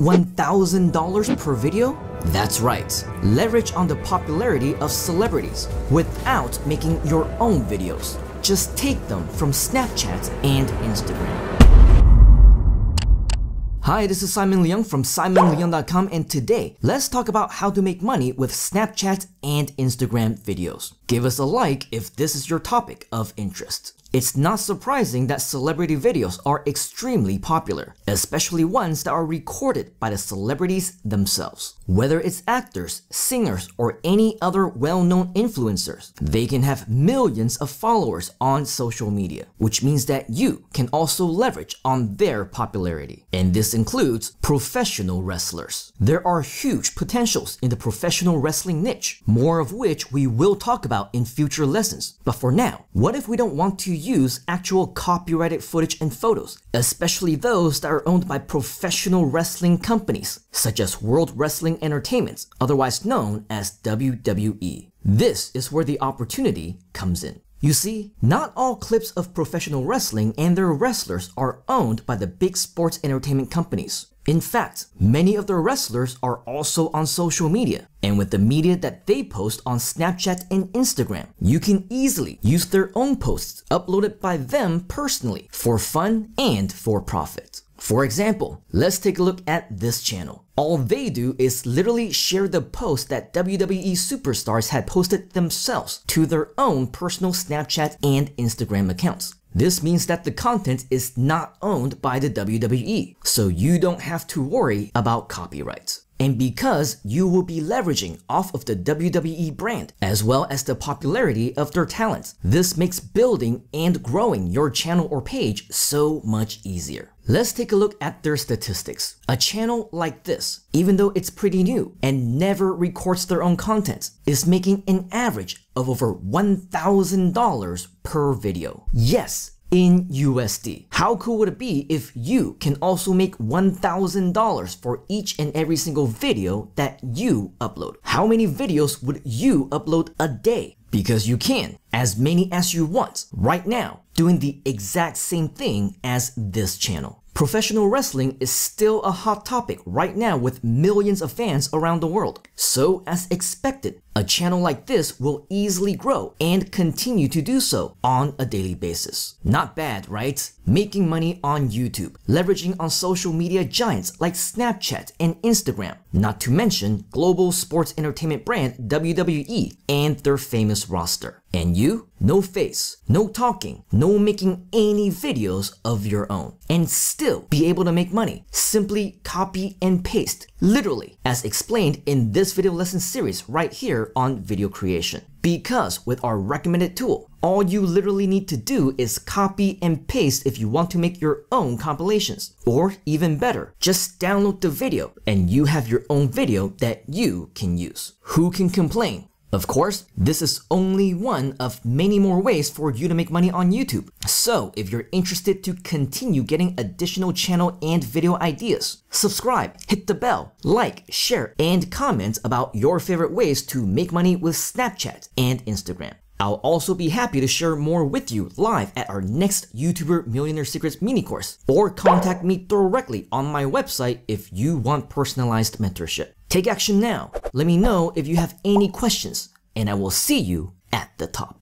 $1,000 per video? That's right, leverage on the popularity of celebrities without making your own videos. Just take them from Snapchat and Instagram. Hi, this is Simon Leung from SimonLeung.com and today, let's talk about how to make money with Snapchat and Instagram videos. Give us a like if this is your topic of interest. It's not surprising that celebrity videos are extremely popular, especially ones that are recorded by the celebrities themselves. Whether it's actors, singers, or any other well-known influencers, they can have millions of followers on social media, which means that you can also leverage on their popularity. And this includes professional wrestlers. There are huge potentials in the professional wrestling niche, more of which we will talk about in future lessons. But for now, what if we don't want to use actual copyrighted footage and photos, especially those that are owned by professional wrestling companies, such as World Wrestling Entertainment, otherwise known as WWE. This is where the opportunity comes in. You see, not all clips of professional wrestling and their wrestlers are owned by the big sports entertainment companies. In fact, many of their wrestlers are also on social media. And with the media that they post on Snapchat and Instagram, you can easily use their own posts uploaded by them personally for fun and for profit. For example, let's take a look at this channel. All they do is literally share the post that WWE superstars had posted themselves to their own personal Snapchat and Instagram accounts. This means that the content is not owned by the WWE, so you don't have to worry about copyrights and because you will be leveraging off of the WWE brand as well as the popularity of their talents. This makes building and growing your channel or page so much easier. Let's take a look at their statistics. A channel like this, even though it's pretty new and never records their own content, is making an average of over $1,000 per video. Yes, in USD. How cool would it be if you can also make $1,000 for each and every single video that you upload? How many videos would you upload a day? Because you can, as many as you want, right now, doing the exact same thing as this channel. Professional wrestling is still a hot topic right now with millions of fans around the world. So, as expected, a channel like this will easily grow and continue to do so on a daily basis. Not bad, right? Making money on YouTube, leveraging on social media giants like Snapchat and Instagram, not to mention global sports entertainment brand WWE and their famous roster. And you? No face, no talking, no making any videos of your own. And still be able to make money. Simply copy and paste, literally, as explained in this video lesson series right here on video creation. Because with our recommended tool, all you literally need to do is copy and paste if you want to make your own compilations. Or even better, just download the video and you have your own video that you can use. Who can complain? Of course, this is only one of many more ways for you to make money on YouTube. So if you're interested to continue getting additional channel and video ideas, subscribe, hit the bell, like, share, and comment about your favorite ways to make money with Snapchat and Instagram. I'll also be happy to share more with you live at our next YouTuber Millionaire Secrets mini course, or contact me directly on my website if you want personalized mentorship. Take action now. Let me know if you have any questions, and I will see you at the top.